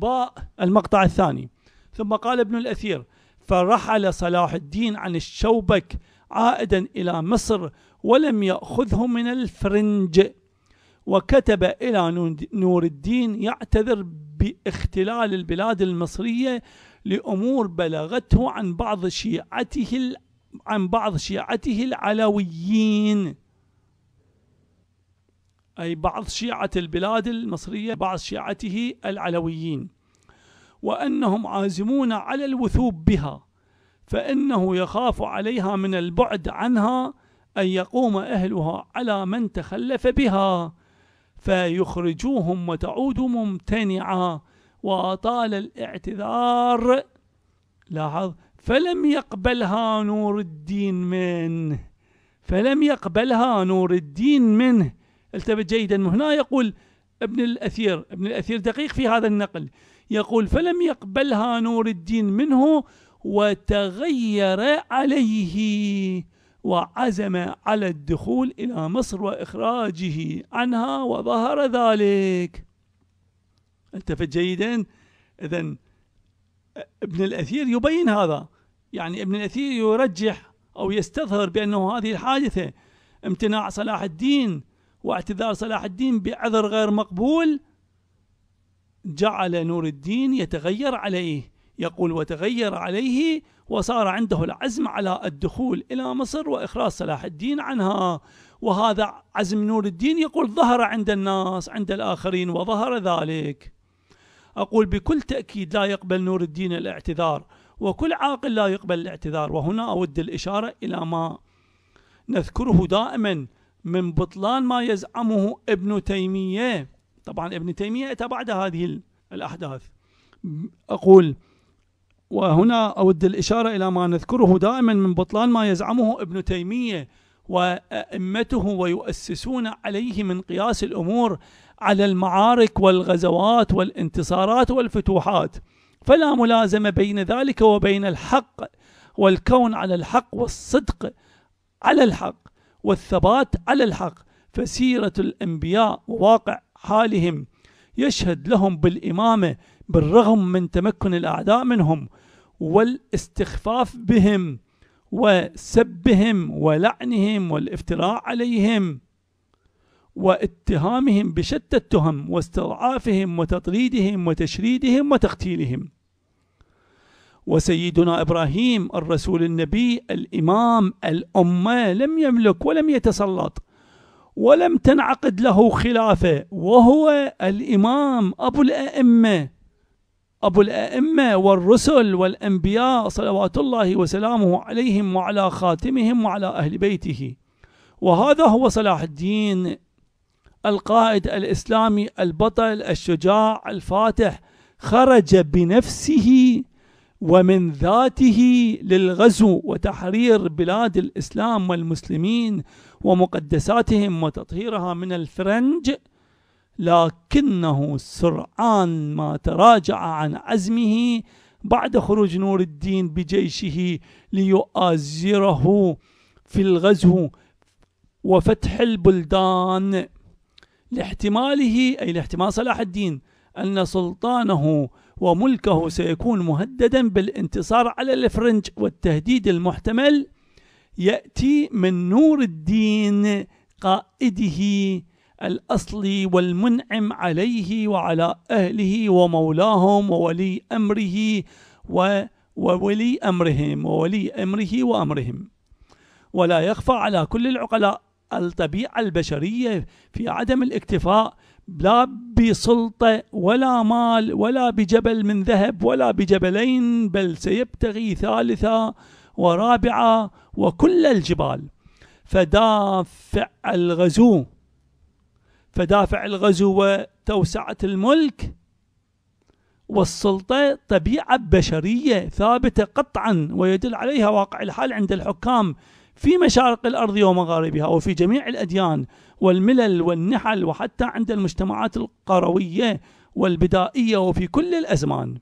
باء المقطع الثاني ثم قال ابن الأثير فرحل صلاح الدين عن الشوبك عائدا إلى مصر ولم يأخذه من الفرنج وكتب إلى نور الدين يعتذر باختلال البلاد المصرية لأمور بلغته عن بعض شيعته عن بعض شيعته العلويين أي بعض شيعة البلاد المصرية بعض شيعته العلويين وأنهم عازمون على الوثوب بها فإنه يخاف عليها من البعد عنها أن يقوم أهلها على من تخلف بها فيخرجوهم وتعود ممتنعة وأطال الاعتذار لاحظ فلم يقبلها نور الدين منه فلم يقبلها نور الدين منه التفت جيدا هنا يقول ابن الأثير ابن الأثير دقيق في هذا النقل يقول فلم يقبلها نور الدين منه وتغير عليه وعزم على الدخول إلى مصر وإخراجه عنها وظهر ذلك التفت جيدا إذا ابن الأثير يبين هذا يعني ابن الأثير يرجح أو يستظهر بأنه هذه الحادثة امتناع صلاح الدين واعتذار صلاح الدين بعذر غير مقبول جعل نور الدين يتغير عليه يقول وتغير عليه وصار عنده العزم على الدخول إلى مصر وإخراج صلاح الدين عنها وهذا عزم نور الدين يقول ظهر عند الناس عند الآخرين وظهر ذلك أقول بكل تأكيد لا يقبل نور الدين الاعتذار وكل عاقل لا يقبل الاعتذار وهنا أود الإشارة إلى ما نذكره دائما من بطلان ما يزعمه ابن تيمية طبعا ابن تيمية أتى بعد هذه الأحداث أقول وهنا أود الإشارة إلى ما نذكره دائما من بطلان ما يزعمه ابن تيمية وأئمته ويؤسسون عليه من قياس الأمور على المعارك والغزوات والانتصارات والفتوحات فلا ملازمة بين ذلك وبين الحق والكون على الحق والصدق على الحق والثبات على الحق فسيرة الأنبياء وواقع حالهم يشهد لهم بالإمامة بالرغم من تمكن الأعداء منهم والاستخفاف بهم وسبهم ولعنهم والافتراء عليهم واتهامهم بشتى التهم واستضعافهم وتطريدهم وتشريدهم وتقتيلهم وسيدنا ابراهيم الرسول النبي الامام الامه لم يملك ولم يتسلط ولم تنعقد له خلافه وهو الامام ابو الائمه ابو الائمه والرسل والانبياء صلوات الله وسلامه عليهم وعلى خاتمهم وعلى اهل بيته وهذا هو صلاح الدين القائد الاسلامي البطل الشجاع الفاتح خرج بنفسه ومن ذاته للغزو وتحرير بلاد الإسلام والمسلمين ومقدساتهم وتطهيرها من الفرنج لكنه سرعان ما تراجع عن عزمه بعد خروج نور الدين بجيشه ليؤازره في الغزو وفتح البلدان لاحتماله أي لاحتمال صلاح الدين أن سلطانه وملكه سيكون مهددا بالانتصار على الفرنج والتهديد المحتمل يأتي من نور الدين قائده الأصلي والمنعم عليه وعلى أهله ومولاهم وولي أمره و وولي أمرهم وولي أمره وأمرهم ولا يخفى على كل العقلاء الطبيعة البشرية في عدم الاكتفاء لا بسلطة ولا مال ولا بجبل من ذهب ولا بجبلين بل سيبتغي ثالثة ورابعة وكل الجبال فدافع الغزو فدافع الغزو وتوسعة الملك والسلطة طبيعة بشرية ثابتة قطعا ويدل عليها واقع الحال عند الحكام في مشارق الأرض ومغاربها وفي جميع الأديان والملل والنحل وحتى عند المجتمعات القروية والبدائية وفي كل الأزمان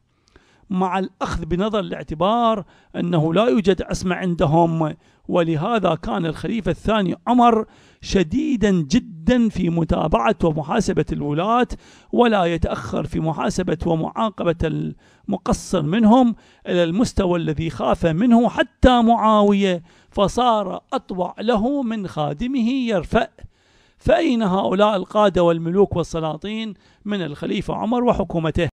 مع الأخذ بنظر الاعتبار أنه لا يوجد عصمة عندهم ولهذا كان الخليفة الثاني عمر شديدا جدا في متابعة ومحاسبة الولاة ولا يتأخر في محاسبة ومعاقبة المقصر منهم إلى المستوى الذي خاف منه حتى معاوية فصار أطوع له من خادمه يرفأ فأين هؤلاء القادة والملوك والسلاطين من الخليفة عمر وحكومته